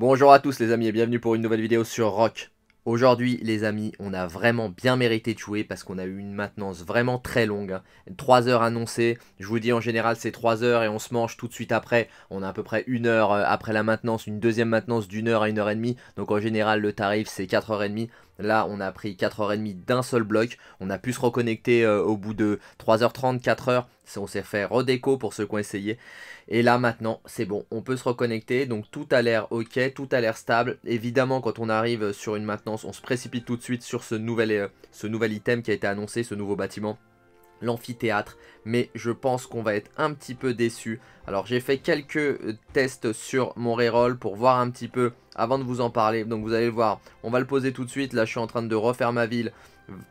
Bonjour à tous les amis et bienvenue pour une nouvelle vidéo sur Rock. Aujourd'hui les amis, on a vraiment bien mérité de jouer parce qu'on a eu une maintenance vraiment très longue. 3 hein. heures annoncées, je vous dis en général c'est 3 heures et on se mange tout de suite après. On a à peu près une heure euh, après la maintenance, une deuxième maintenance d'une heure à une heure et demie. Donc en général le tarif c'est 4 heures et demie. Là, on a pris 4h30 d'un seul bloc. On a pu se reconnecter euh, au bout de 3h30, 4h. On s'est fait redéco pour ceux qui ont essayé. Et là, maintenant, c'est bon. On peut se reconnecter. Donc, tout a l'air OK. Tout a l'air stable. Évidemment, quand on arrive sur une maintenance, on se précipite tout de suite sur ce nouvel, euh, ce nouvel item qui a été annoncé, ce nouveau bâtiment l'amphithéâtre, mais je pense qu'on va être un petit peu déçu. Alors j'ai fait quelques euh, tests sur mon reroll pour voir un petit peu avant de vous en parler. Donc vous allez le voir, on va le poser tout de suite. Là je suis en train de refaire ma ville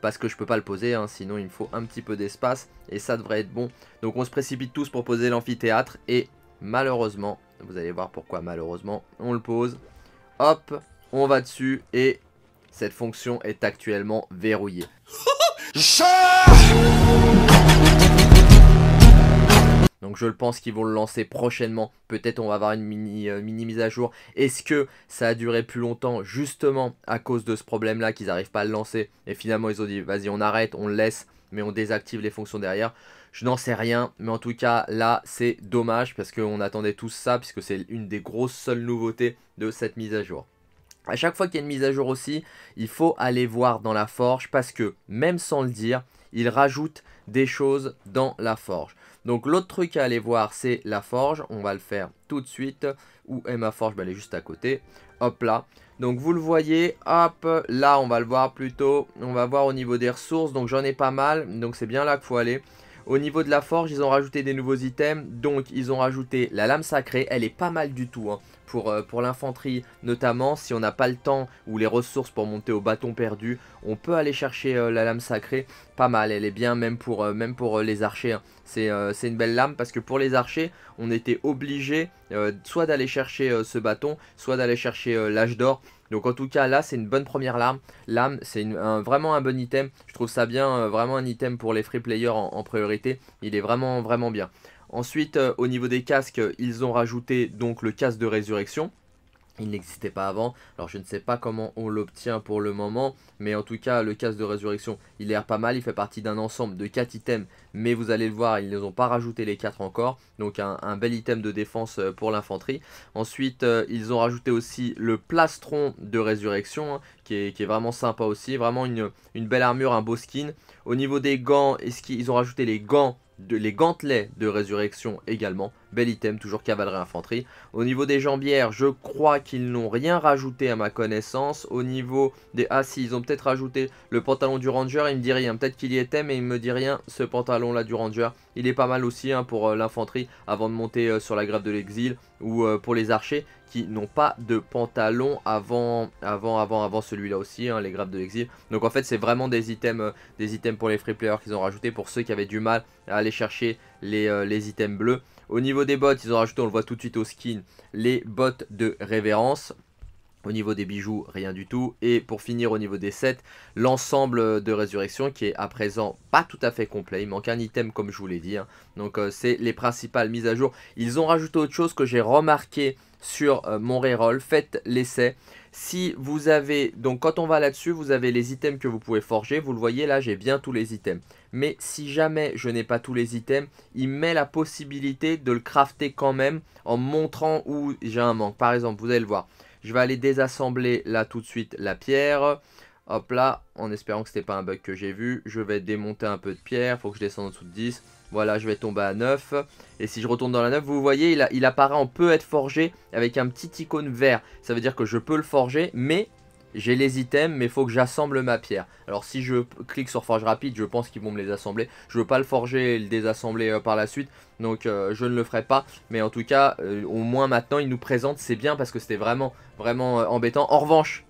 parce que je peux pas le poser, hein. sinon il me faut un petit peu d'espace et ça devrait être bon. Donc on se précipite tous pour poser l'amphithéâtre et malheureusement, vous allez voir pourquoi malheureusement, on le pose. Hop, on va dessus et cette fonction est actuellement verrouillée. Donc je le pense qu'ils vont le lancer prochainement. Peut-être on va avoir une mini, euh, mini mise à jour. Est-ce que ça a duré plus longtemps justement à cause de ce problème-là qu'ils n'arrivent pas à le lancer Et finalement ils ont dit vas-y on arrête, on le laisse, mais on désactive les fonctions derrière. Je n'en sais rien, mais en tout cas là c'est dommage parce qu'on attendait tous ça puisque c'est une des grosses seules nouveautés de cette mise à jour. À chaque fois qu'il y a une mise à jour aussi, il faut aller voir dans la forge parce que même sans le dire, il rajoute des choses dans la forge. Donc l'autre truc à aller voir c'est la forge, on va le faire tout de suite. Où est ma forge bah, Elle est juste à côté, hop là. Donc vous le voyez, hop, là on va le voir plutôt, on va voir au niveau des ressources, donc j'en ai pas mal, donc c'est bien là qu'il faut aller. Au niveau de la forge, ils ont rajouté des nouveaux items. Donc, ils ont rajouté la lame sacrée. Elle est pas mal du tout. Hein. Pour, euh, pour l'infanterie, notamment, si on n'a pas le temps ou les ressources pour monter au bâton perdu, on peut aller chercher euh, la lame sacrée. Pas mal, elle est bien même pour, euh, même pour les archers. Hein. C'est une belle lame parce que pour les archers, on était obligé soit d'aller chercher ce bâton, soit d'aller chercher l'âge d'or. Donc en tout cas là c'est une bonne première lame. Lame c'est vraiment un bon item. Je trouve ça bien, euh, vraiment un item pour les free players en, priorité. Il est vraiment vraiment bien. Ensuite euh, au niveau des casques ils ont rajouté donc le casque de résurrection il n'existait pas avant. Alors je ne sais pas comment on l'obtient pour le moment, mais en tout cas le casque de résurrection il est pas mal, il fait partie d'un ensemble de 4 items, mais vous allez le voir, ils ne ont pas rajouté les 4 encore, donc un, bel item de défense euh, pour l'infanterie. Ensuite euh, ils ont rajouté aussi le plastron de résurrection, hein, qui, est, vraiment sympa aussi, vraiment une, une, belle armure, un beau skin. Au niveau des gants, ils ont rajouté les gants de, les gantelets de résurrection également. Bel item, toujours cavalerie infanterie. Au niveau des jambières, je crois qu'ils n'ont rien rajouté à ma connaissance. Au niveau des... Ah si, ils ont peut-être rajouté le pantalon du ranger, il me dit rien. Peut-être qu'il y était, mais il me dit rien. Ce pantalon là du ranger, il est pas mal aussi hein, pour euh, l'infanterie avant de monter euh, sur la grève de l'exil. Ou euh, pour les archers qui n'ont pas de pantalon avant, avant, avant, avant celui-là aussi, hein, les grappes de l'exil. Donc en fait c'est vraiment des items, des items pour les free players qu'ils ont rajouté pour ceux qui avaient du mal à aller chercher les items bleus. Au niveau des bots, ils ont rajouté, on le voit tout de suite au skin, les bots de révérence. Au niveau des bijoux, rien du tout. Et pour finir, au niveau des sets, l'ensemble de résurrection qui est à présent pas tout à fait complet. Il manque un item comme je vous l'ai dit. Hein. Donc euh, c'est les principales mises à jour. Ils ont rajouté autre chose que j'ai remarqué sur euh, mon reroll. Faites l'essai. Si vous avez, donc quand on va là-dessus, vous avez les items que vous pouvez forger. Vous le voyez là, j'ai bien tous les items. Mais si jamais je n'ai pas tous les items, il met la possibilité de le crafter quand même en montrant où j'ai un manque. Par exemple, vous allez le voir. Je vais aller désassembler là tout de suite la pierre. Hop là, en espérant que ce n'était pas un bug que j'ai vu. Je vais démonter un peu de pierre, faut que je descende en dessous de 10. Voilà, je vais tomber à 9. Et si je retourne dans la 9, vous voyez, il, apparaît en peut être forgé avec un petit icône vert. Ça veut dire que je peux le forger, mais j'ai les items, mais faut que j'assemble ma pierre. Alors si je clique sur forge rapide, je pense qu'ils vont me les assembler. Je veux pas le forger et le désassembler euh, par la suite, donc euh, je ne le ferai pas. Mais en tout cas, euh, au moins maintenant, ils nous présentent, c'est bien parce que c'était vraiment, vraiment embêtant. En revanche,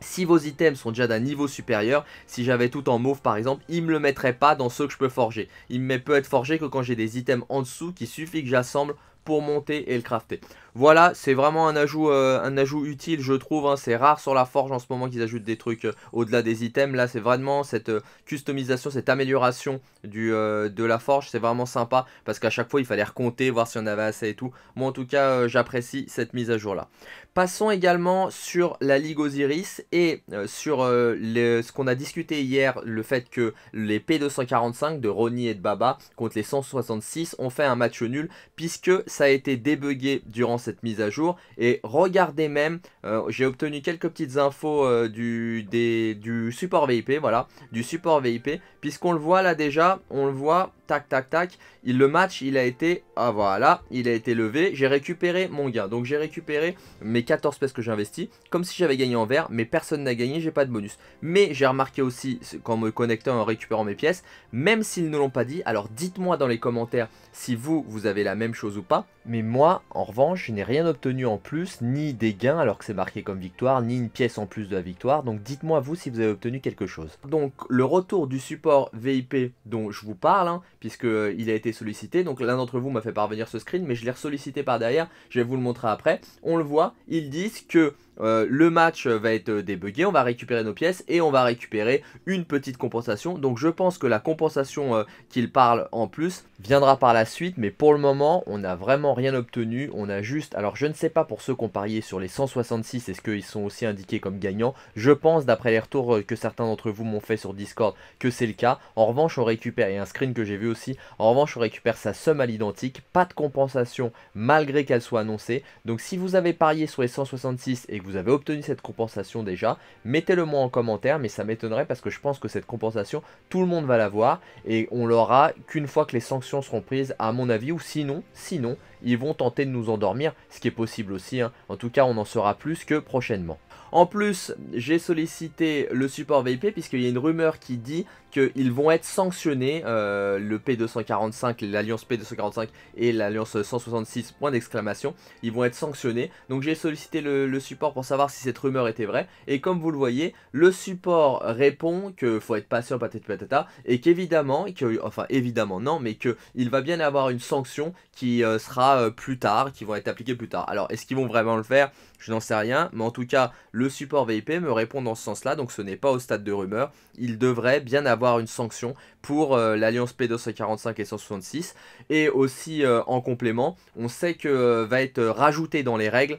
si vos items sont déjà d'un niveau supérieur, si j'avais tout en mauve par exemple, il me le mettraient pas dans ceux que je peux forger. Il me peut être forgé que quand j'ai des items en dessous qui suffit que j'assemble pour monter et le crafter. Voilà, c'est vraiment un ajout, euh, un ajout utile, je trouve. Hein. C'est rare sur la forge en ce moment qu'ils ajoutent des trucs euh, au-delà des items. Là, c'est vraiment cette euh, customisation, cette amélioration du, de la forge. C'est vraiment sympa parce qu'à chaque fois, il fallait recompter, voir si on avait assez et tout. Moi, en tout cas, j'apprécie cette mise à jour-là. Passons également sur la Ligue Osiris et euh, sur euh, ce qu'on a discuté hier, le fait que les P245 de Ronnie et de Baba contre les 166 ont fait un match nul puisque ça a été débugué durant cette mise à jour. Et regardez même, euh, j'ai obtenu quelques petites infos du, du support VIP, voilà, du support VIP, puisqu'on le voit là déjà, on le voit, tac tac tac, il, le match il a été, ah, voilà, il a été levé, j'ai récupéré mon gain, donc j'ai récupéré mes 14 pièces que j'ai investi, comme si j'avais gagné en vert, mais personne n'a gagné, j'ai pas de bonus. Mais j'ai remarqué aussi, qu'en me connectant en récupérant mes pièces, même s'ils ne l'ont pas dit, alors dites-moi dans les commentaires si vous, vous avez la même chose ou pas, mais moi, en revanche, je n'ai rien obtenu en plus, ni des gains, alors que c'est marqué comme victoire, ni une pièce en plus de la victoire, donc dites-moi vous si vous avez obtenu quelque chose. Donc, le retour du support VIP dont je vous parle, hein, puisqu'il euh, a été sollicité, donc l'un d'entre vous m'a fait parvenir ce screen, mais je l'ai sollicité par derrière, je vais vous le montrer après, on le voit, ils disent que euh, le match va être euh, débugué, on va récupérer nos pièces et on va récupérer une petite compensation. Donc je pense que la compensation euh, qu'ils parlent en plus viendra par la suite, mais pour le moment on n'a vraiment rien obtenu. On a juste, alors je ne sais pas pour ceux qui ont parié sur les 166, est-ce qu'ils sont aussi indiqués comme gagnants Je pense d'après les retours que certains d'entre vous m'ont fait sur Discord que c'est le cas. En revanche on récupère, et un screen que j'ai vu aussi, en revanche on récupère sa somme à l'identique, pas de compensation malgré qu'elle soit annoncée. Donc si vous avez parié sur les 166 et que vous avez obtenu cette compensation déjà, mettez-le moi en commentaire, mais ça m'étonnerait parce que je pense que cette compensation, tout le monde va l'avoir et on l'aura qu'une fois que les sanctions seront prises, à mon avis, ou sinon, sinon, ils vont tenter de nous endormir, ce qui est possible aussi. Hein. En tout cas, on en saura plus que prochainement. En plus, j'ai sollicité le support VIP puisqu'il y a une rumeur qui dit qu'ils vont être sanctionnés, euh, le P245, l'alliance P245 et l'alliance 166, point d'exclamation, ils vont être sanctionnés. Donc j'ai sollicité le, support pour savoir si cette rumeur était vraie. Et comme vous le voyez, le support répond que faut être patient, patata, et qu'évidemment, enfin évidemment non, mais qu'il va bien avoir une sanction qui euh, sera euh, plus tard, qui vont être appliquée plus tard. Alors est-ce qu'ils vont vraiment le faire Je n'en sais rien, mais en tout cas, le le support VIP me répond dans ce sens-là, donc ce n'est pas au stade de rumeur. Il devrait bien avoir une sanction pour euh, l'alliance P245 et 166. Et aussi euh, en complément, on sait que euh, va être rajouté dans les règles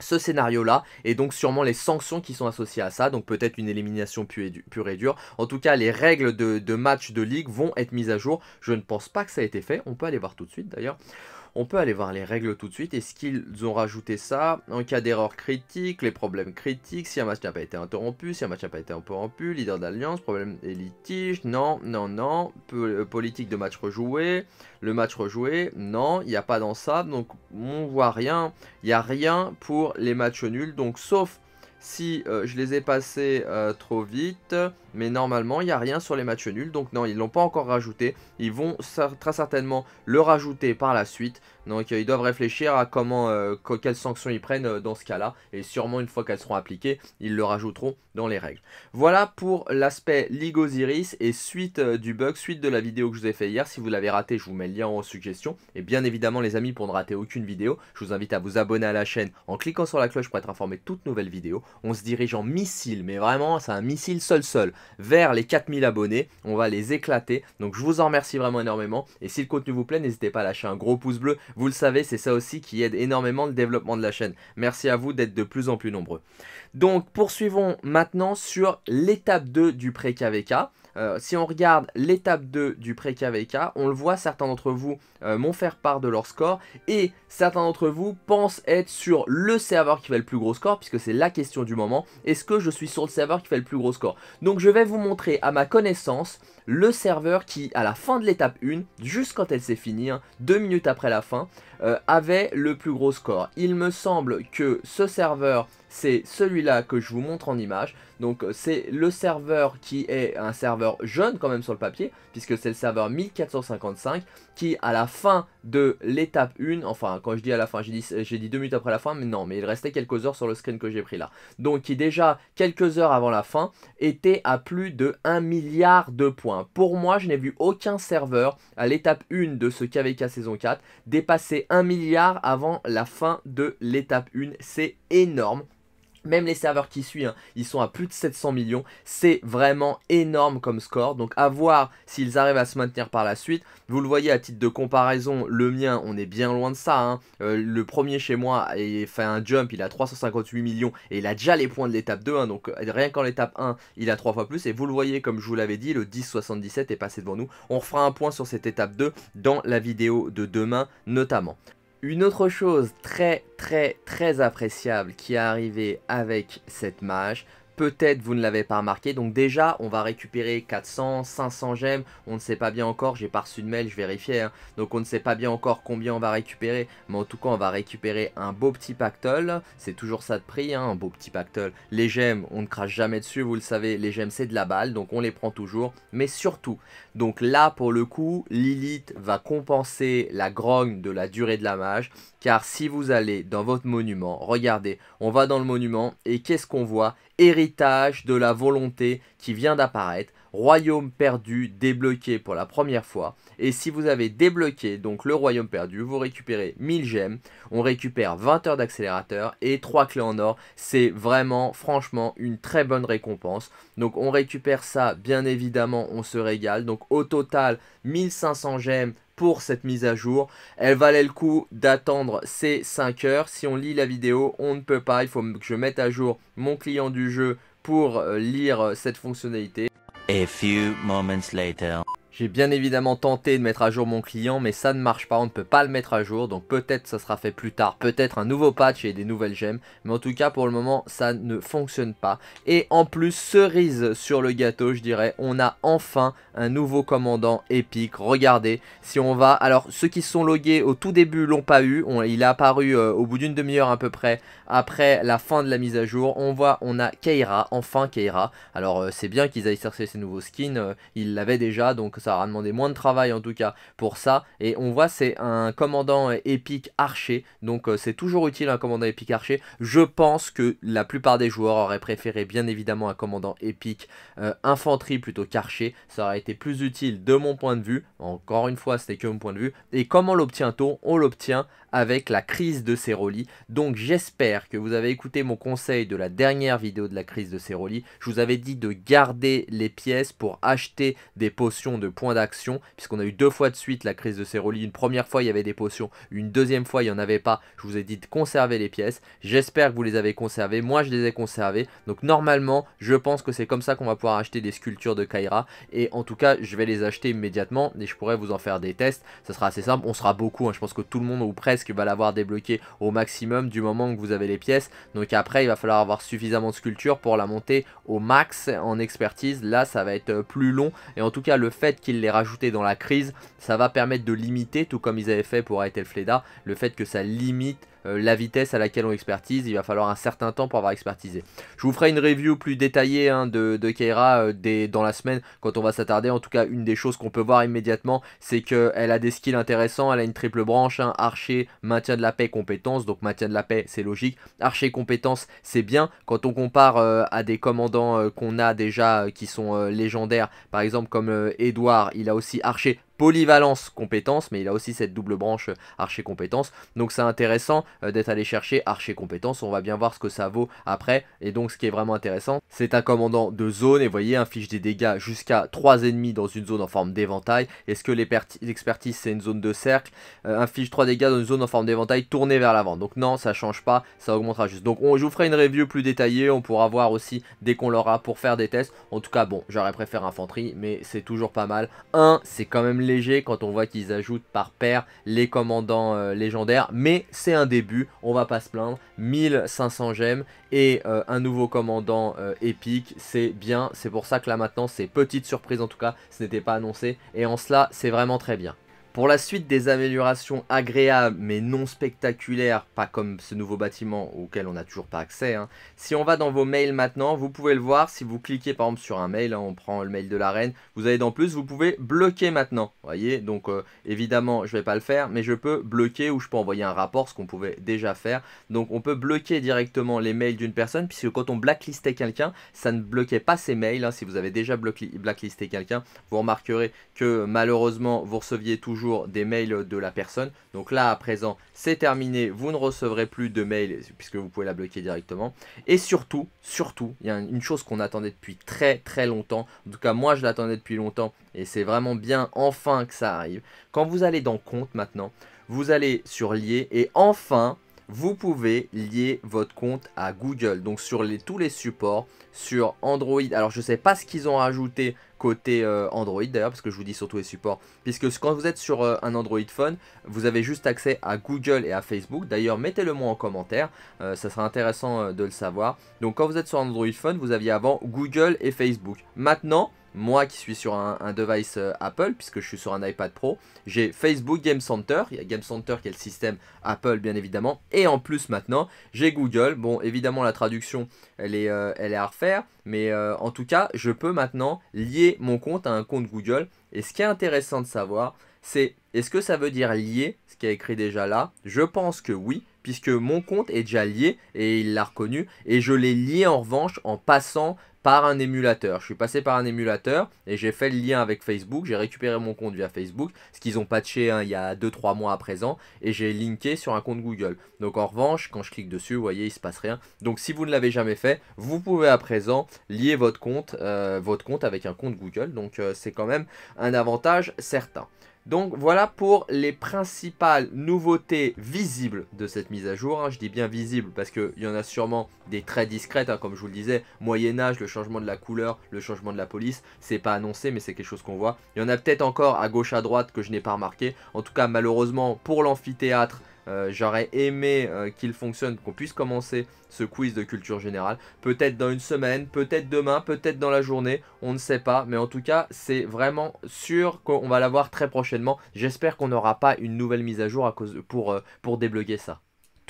ce scénario-là, et donc sûrement les sanctions qui sont associées à ça, donc peut-être une élimination pure et dure. En tout cas, les règles de, de match de ligue vont être mises à jour. Je ne pense pas que ça a été fait, on peut aller voir tout de suite d'ailleurs. On peut aller voir les règles tout de suite. Est-ce qu'ils ont rajouté ça En cas d'erreur critique, les problèmes critiques, si un match n'a pas été interrompu, si un match n'a pas été interrompu, leader d'alliance, problème des litiges, non, non, non, euh, politique de match rejoué, le match rejoué, non, il n'y a pas dans ça, donc on voit rien, il n'y a rien pour les matchs nuls, donc sauf si euh, je les ai passés euh, trop vite. Mais normalement, il n'y a rien sur les matchs nuls. Donc non, ils ne l'ont pas encore rajouté. Ils vont très certainement le rajouter par la suite. Donc euh, ils doivent réfléchir à comment, quelles sanctions ils prennent dans ce cas-là. Et sûrement, une fois qu'elles seront appliquées, ils le rajouteront dans les règles. Voilà pour l'aspect Ligosiris et suite du bug, suite de la vidéo que je vous ai fait hier. Si vous l'avez raté, je vous mets le lien en suggestion. Et bien évidemment, les amis, pour ne rater aucune vidéo, je vous invite à vous abonner à la chaîne en cliquant sur la cloche pour être informé de toutes nouvelles vidéos on se dirige en missile, mais vraiment c'est un missile seul-seul, vers les 4000 abonnés, on va les éclater, donc je vous en remercie vraiment énormément, et si le contenu vous plaît, n'hésitez pas à lâcher un gros pouce bleu, vous le savez, c'est ça aussi qui aide énormément le développement de la chaîne, merci à vous d'être de plus en plus nombreux. Donc poursuivons maintenant sur l'étape 2 du pré-KVK, euh, si on regarde l'étape 2 du pré-KVK, on le voit, certains d'entre vous euh, m'ont fait part de leur score et certains d'entre vous pensent être sur le serveur qui fait le plus gros score puisque c'est la question du moment. Est-ce que je suis sur le serveur qui fait le plus gros score Donc je vais vous montrer à ma connaissance le serveur qui, à la fin de l'étape 1, juste quand elle s'est finie, 2 hein, deux minutes après la fin, euh, avait le plus gros score. Il me semble que ce serveur, c'est celui-là que je vous montre en image. Donc euh, c'est le serveur qui est un serveur jeune quand même sur le papier, puisque c'est le serveur 1455, qui à la fin de l'étape 1, enfin quand je dis à la fin, j'ai dit, dit deux minutes après la fin, mais non, mais il restait quelques heures sur le screen que j'ai pris là. Donc qui déjà quelques heures avant la fin, était à plus de 1 milliard de points. Hein. Pour moi, je n'ai vu aucun serveur à l'étape 1 de ce KVK saison 4 dépasser 1 milliard avant la fin de l'étape 1. C'est énorme. Même les serveurs qui suivent, hein, ils sont à plus de 700 millions. C'est vraiment énorme comme score. Donc à voir s'ils arrivent à se maintenir par la suite. Vous le voyez à titre de comparaison, le mien, on est bien loin de ça. Hein. Euh, le premier chez moi il fait un jump, il a 358 millions et il a déjà les points de l'étape 2. Hein. donc euh, rien qu'en l'étape 1, il a 3 fois plus. Et vous le voyez, comme je vous l'avais dit, le 1077 est passé devant nous. On fera un point sur cette étape 2 dans la vidéo de demain notamment. Une autre chose très très très appréciable qui est arrivée avec cette mage, Peut-être vous ne l'avez pas remarqué, donc déjà on va récupérer 400, 500 gemmes, on ne sait pas bien encore, j'ai pas reçu de mail, je vérifiais, hein. donc on ne sait pas bien encore combien on va récupérer, mais en tout cas on va récupérer un beau petit pactole, c'est toujours ça de prix, hein, un beau petit pactole. Les gemmes, on ne crache jamais dessus, vous le savez, les gemmes c'est de la balle, donc on les prend toujours, mais surtout, donc là pour le coup, Lilith va compenser la grogne de la durée de la mage, car si vous allez dans votre monument, regardez, on va dans le monument, et qu'est-ce qu'on voit héritage de la volonté qui vient d'apparaître, royaume perdu débloqué pour la première fois. Et si vous avez débloqué donc le royaume perdu, vous récupérez 1000 gemmes, on récupère 20 heures d'accélérateur et 3 clés en or. C'est vraiment franchement une très bonne récompense. Donc on récupère ça bien évidemment, on se régale. Donc au total 1500 gemmes pour cette mise à jour. Elle valait le coup d'attendre ces 5 heures. Si on lit la vidéo, on ne peut pas. Il faut que je mette à jour mon client du jeu pour euh, lire euh, cette fonctionnalité. A few moments later. J'ai bien évidemment tenté de mettre à jour mon client, mais ça ne marche pas, on ne peut pas le mettre à jour, donc peut-être ça sera fait plus tard, peut-être un nouveau patch et des nouvelles gemmes, mais en tout cas pour le moment ça ne fonctionne pas. Et en plus, cerise sur le gâteau je dirais, on a enfin un nouveau commandant épique, regardez, si on va, alors ceux qui sont logués au tout début l'ont pas eu, il est apparu euh, au bout d'une demi-heure à peu près, après la fin de la mise à jour, on voit, on a Keira, enfin Keira, alors euh, c'est bien qu'ils aient chercher ces nouveaux skins, euh, ils l'avaient déjà, donc ça aura demandé moins de travail en tout cas pour ça. Et on voit c'est un commandant euh, épique archer, donc euh, c'est toujours utile un commandant épique archer. Je pense que la plupart des joueurs auraient préféré bien évidemment un commandant épique euh, infanterie plutôt qu'archer. Ça aurait été plus utile de mon point de vue. Encore une fois, c'était que mon point de vue. Et comment l'obtient-on On, on l'obtient avec la crise de Céroli, Donc j'espère que vous avez écouté mon conseil de la dernière vidéo de la crise de Céroli. Je vous avais dit de garder les pièces pour acheter des potions de points d'action, puisqu'on a eu deux fois de suite la crise de Céroli. Une première fois, il y avait des potions, une deuxième fois, il n'y en avait pas. Je vous ai dit de conserver les pièces. J'espère que vous les avez conservées. Moi, je les ai conservées. Donc normalement, je pense que c'est comme ça qu'on va pouvoir acheter des sculptures de Kaira. Et en tout cas, je vais les acheter immédiatement et je pourrais vous en faire des tests. Ça sera assez simple. On sera beaucoup, hein. je pense que tout le monde ou presque que va bah, l'avoir débloqué au maximum du moment que vous avez les pièces. Donc après, il va falloir avoir suffisamment de sculpture pour la monter au max en expertise. Là, ça va être euh, plus long. Et en tout cas, le fait qu'il l'ait rajouté dans la crise, ça va permettre de limiter, tout comme ils avaient fait pour Aetel le fait que ça limite euh, la vitesse à laquelle on expertise, il va falloir un certain temps pour avoir expertisé. Je vous ferai une review plus détaillée hein, de, de, Keira euh, des, dans la semaine quand on va s'attarder. En tout cas, une des choses qu'on peut voir immédiatement, c'est qu'elle a des skills intéressants, elle a une triple branche, hein, archer, maintien de la paix, compétence. Donc maintien de la paix, c'est logique. Archer, compétence, c'est bien. Quand on compare euh, à des commandants qu'on a déjà qui sont légendaires, par exemple comme Edouard, il a aussi archer, polyvalence compétence, mais il a aussi cette double branche euh, archer compétence. Donc c'est intéressant euh, d'être allé chercher archer compétence. On va bien voir ce que ça vaut après. Et donc ce qui est vraiment intéressant, c'est un commandant de zone. Et voyez, inflige des dégâts jusqu'à 3 ennemis dans une zone en forme d'éventail. Est-ce que l'expertise c'est une zone de cercle euh, inflige Un 3 dégâts dans une zone en forme d'éventail tournée vers l'avant. Donc non, ça change pas, ça augmentera juste. Donc on, je vous ferai une review plus détaillée. On pourra voir aussi dès qu'on l'aura pour faire des tests. En tout cas, bon, j'aurais préféré infanterie, mais c'est toujours pas mal. un c'est quand même léger quand on voit qu'ils ajoutent par paire les commandants euh, légendaires. Mais c'est un début, on va pas se plaindre. 1500 gemmes et euh, un nouveau commandant euh, épique, c'est bien. C'est pour ça que là maintenant, c'est petite surprise en tout cas, ce n'était pas annoncé. Et en cela, c'est vraiment très bien. Pour la suite, des améliorations agréables mais non spectaculaires, pas comme ce nouveau bâtiment auquel on n'a toujours pas accès. Hein, si on va dans vos mails maintenant, vous pouvez le voir, si vous cliquez par exemple sur un mail, hein, on prend le mail de la reine, vous avez dans plus, vous pouvez bloquer maintenant, Vous voyez Donc euh, évidemment, je ne vais pas le faire, mais je peux bloquer ou je peux envoyer un rapport, ce qu'on pouvait déjà faire. Donc on peut bloquer directement les mails d'une personne, puisque quand on blacklistait quelqu'un, ça ne bloquait pas ses mails. Hein. Si vous avez déjà blacklisté quelqu'un, vous remarquerez que malheureusement, vous receviez toujours des mails de la personne. Donc là, à présent, c'est terminé. Vous ne recevrez plus de mails puisque vous pouvez la bloquer directement. Et surtout, surtout, il y a une chose qu'on attendait depuis très très longtemps. En tout cas, moi, je l'attendais depuis longtemps et c'est vraiment bien enfin que ça arrive. Quand vous allez dans compte maintenant, vous allez sur lier et enfin, vous pouvez lier votre compte à Google. Donc sur les, tous les supports, sur Android. Alors je sais pas ce qu'ils ont rajouté côté euh, Android d'ailleurs, parce que je vous dis surtout les supports. Puisque quand vous êtes sur euh, un Android Phone, vous avez juste accès à Google et à Facebook. D'ailleurs, mettez-le moi en commentaire, euh, ça sera intéressant de le savoir. Donc quand vous êtes sur Android Phone, vous aviez avant Google et Facebook. Maintenant, moi qui suis sur un, device Apple, puisque je suis sur un iPad Pro, j'ai Facebook Game Center, il y a Game Center qui est le système Apple bien évidemment, et en plus maintenant j'ai Google, bon évidemment la traduction elle est, elle est mais euh, en tout cas, je peux maintenant lier mon compte à un compte Google. Et ce qui est intéressant de savoir, c'est est-ce que ça veut dire lier, ce qui est écrit déjà là Je pense que oui, puisque mon compte est déjà lié et il l'a reconnu et je l'ai lié en revanche en passant par un émulateur. Je suis passé par un émulateur et j'ai fait le lien avec Facebook, j'ai récupéré mon compte via Facebook, ce qu'ils ont patché hein, il y a 2-3 mois à présent, et j'ai linké sur un compte Google. Donc en revanche, quand je clique dessus, vous voyez, il se passe rien. Donc si vous ne l'avez jamais fait, vous pouvez à présent lier votre compte, euh, votre compte avec un compte Google. Donc euh, c'est quand même un avantage certain. Donc voilà pour les principales nouveautés visibles de cette mise à jour. Hein. Je dis bien visibles parce qu'il y en a sûrement des très discrètes, hein. comme je vous le disais. Moyen Âge, le changement de la couleur, le changement de la police, c'est pas annoncé mais c'est quelque chose qu'on voit. Il y en a peut-être encore à gauche à droite que je n'ai pas remarqué. En tout cas malheureusement pour l'amphithéâtre euh, j'aurais aimé euh, qu'il fonctionne, qu'on puisse commencer ce quiz de culture générale. Peut-être dans une semaine, peut-être demain, peut-être dans la journée, on ne sait pas. Mais en tout cas, c'est vraiment sûr qu'on va l'avoir très prochainement. J'espère qu'on n'aura pas une nouvelle mise à jour à cause, pour, euh, pour débloquer ça.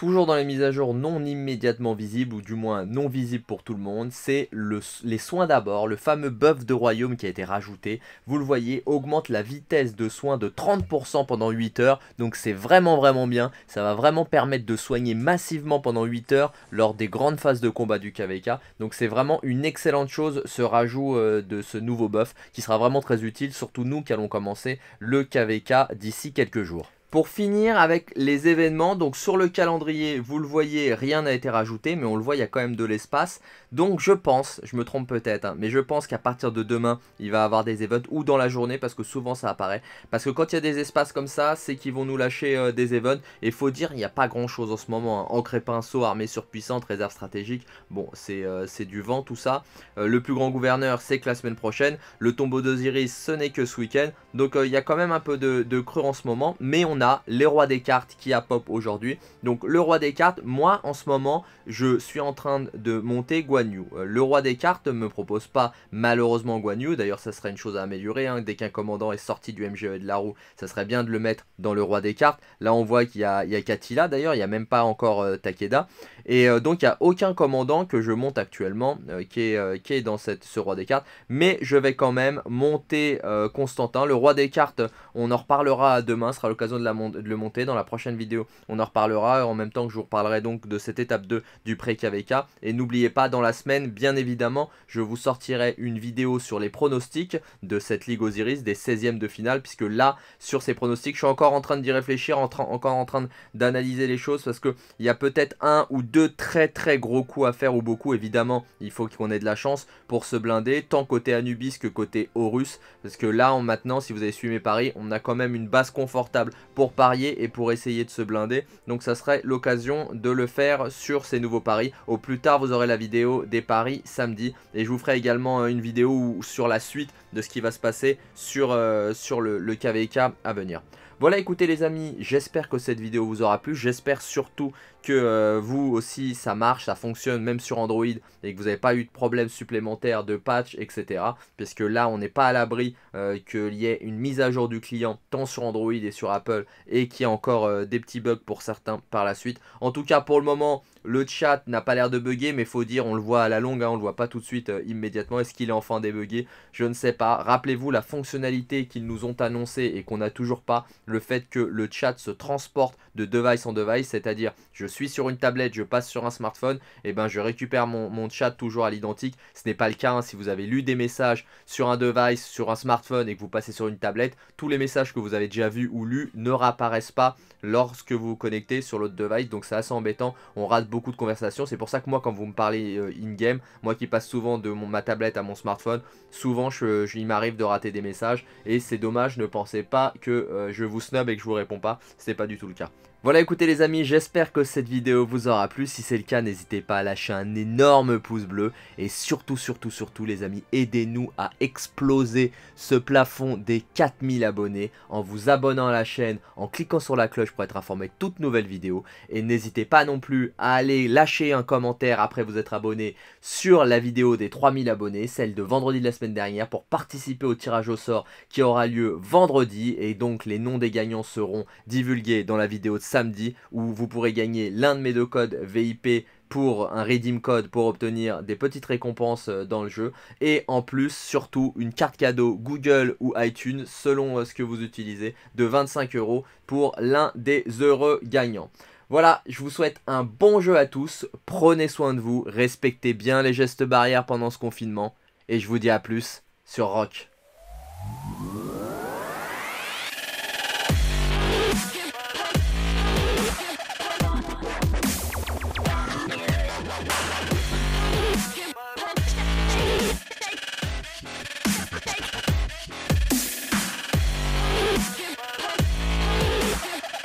Toujours dans les mises à jour non immédiatement visibles, ou du moins non visibles pour tout le monde, c'est les soins d'abord, le fameux buff de royaume qui a été rajouté. Vous le voyez, augmente la vitesse de soins de 30% pendant 8 heures, donc c'est vraiment vraiment bien. Ça va vraiment permettre de soigner massivement pendant 8 heures lors des grandes phases de combat du KVK. Donc c'est vraiment une excellente chose ce rajout euh, de ce nouveau buff qui sera vraiment très utile, surtout nous qui allons commencer le KVK d'ici quelques jours. Pour finir avec les événements, donc sur le calendrier, vous le voyez, rien n'a été rajouté, mais on le voit, il y a quand même de l'espace. Donc je pense, je me trompe peut-être, hein, mais je pense qu'à partir de demain, il va y avoir des events, ou dans la journée, parce que souvent ça apparaît. Parce que quand il y a des espaces comme ça, c'est qu'ils vont nous lâcher euh, des events, et faut dire, il n'y a pas grand-chose en ce moment. Hein. Encre et pinceau, armée surpuissante, réserve stratégique, bon, c'est euh, c'est du vent tout ça. Euh, le plus grand gouverneur, c'est que la semaine prochaine. Le tombeau d'Osiris, ce n'est que ce week-end. Donc il y a quand même un peu de, de creux en ce moment, mais on a les rois des cartes qui a pop aujourd'hui. Donc le roi des cartes, moi en ce moment, je suis en train de monter Guan euh, le roi des cartes me propose pas malheureusement Guan d'ailleurs ça serait une chose à améliorer, hein. dès qu'un commandant est sorti du MGE de la roue, ça serait bien de le mettre dans le roi des cartes. Là on voit qu'il y a, Katila d'ailleurs, il n'y a même pas encore euh, Takeda. Et euh, donc il n'y a aucun commandant que je monte actuellement euh, qui, est, euh, qui est dans cette, ce roi des cartes. Mais je vais quand même monter Constantin. Le roi des cartes, on en reparlera demain, ce sera l'occasion de, le monter. Dans la prochaine vidéo, on en reparlera. En même temps que je vous reparlerai donc de cette étape 2 du pré-KVK. Et n'oubliez pas, dans la semaine, bien évidemment, je vous sortirai une vidéo sur les pronostics de cette Ligue Osiris, des 16e de finale, puisque là, sur ces pronostics, je suis encore en train d'y réfléchir, en encore en train d'analyser les choses, parce qu'il y a peut-être un ou deux deux très très gros coups à faire ou beaucoup évidemment il faut qu'on ait de la chance pour se blinder tant côté Anubis que côté Horus parce que là maintenant si vous avez suivi mes paris on a quand même une base confortable pour parier et pour essayer de se blinder donc ça serait l'occasion de le faire sur ces nouveaux paris au plus tard vous aurez la vidéo des paris samedi et je vous ferai également euh, une vidéo sur la suite de ce qui va se passer sur, euh, sur le, le KVK à venir. Voilà, écoutez les amis, j'espère que cette vidéo vous aura plu. J'espère surtout que euh, vous aussi, ça marche, ça fonctionne, même sur Android, et que vous n'avez pas eu de problème supplémentaires de patch, etc. Puisque là, on n'est pas à l'abri que euh, qu'il y ait une mise à jour du client, tant sur Android et sur Apple, et qu'il y ait encore euh, des petits bugs pour certains par la suite. En tout cas, pour le moment, le chat n'a pas l'air de bugger, mais faut dire, on le voit à la longue, hein, on le voit pas tout de suite euh, immédiatement. Est-ce qu'il est enfin débugué Je ne sais pas. Rappelez-vous la fonctionnalité qu'ils nous ont annoncée et qu'on n'a toujours pas, le fait que le chat se transporte de device en device, c'est-à-dire je suis sur une tablette, je passe sur un smartphone, et eh ben je récupère mon, chat toujours à l'identique. Ce n'est pas le cas, hein. si vous avez lu des messages sur un device, sur un smartphone et que vous passez sur une tablette, tous les messages que vous avez déjà vus ou lus ne réapparaissent pas lorsque vous vous connectez sur l'autre device, donc c'est assez embêtant. On rate beaucoup de conversations. C'est pour ça que moi, quand vous me parlez euh, in-game, moi qui passe souvent de mon, ma tablette à mon smartphone, souvent je, il m'arrive de rater des messages. Et c'est dommage, ne pensez pas que euh, je vous snub et que je vous réponds pas. C'est pas du tout le cas. Voilà écoutez les amis, j'espère que cette vidéo vous aura plu, si c'est le cas n'hésitez pas à lâcher un énorme pouce bleu et surtout surtout surtout les amis, aidez-nous à exploser ce plafond des 4000 abonnés en vous abonnant à la chaîne, en cliquant sur la cloche pour être informé de toutes nouvelles vidéos et n'hésitez pas non plus à aller lâcher un commentaire après vous être abonné sur la vidéo des 3000 abonnés, celle de vendredi de la semaine dernière pour participer au tirage au sort qui aura lieu vendredi et donc les noms des gagnants seront divulgués dans la vidéo de samedi où vous pourrez gagner l'un de mes deux codes VIP pour un redeem code pour obtenir des petites récompenses euh, dans le jeu et en plus surtout une carte cadeau Google ou iTunes selon euh, ce que vous utilisez de 25 euros pour l'un des heureux gagnants. Voilà, je vous souhaite un bon jeu à tous, prenez soin de vous, respectez bien les gestes barrières pendant ce confinement et je vous dis à plus sur Rock.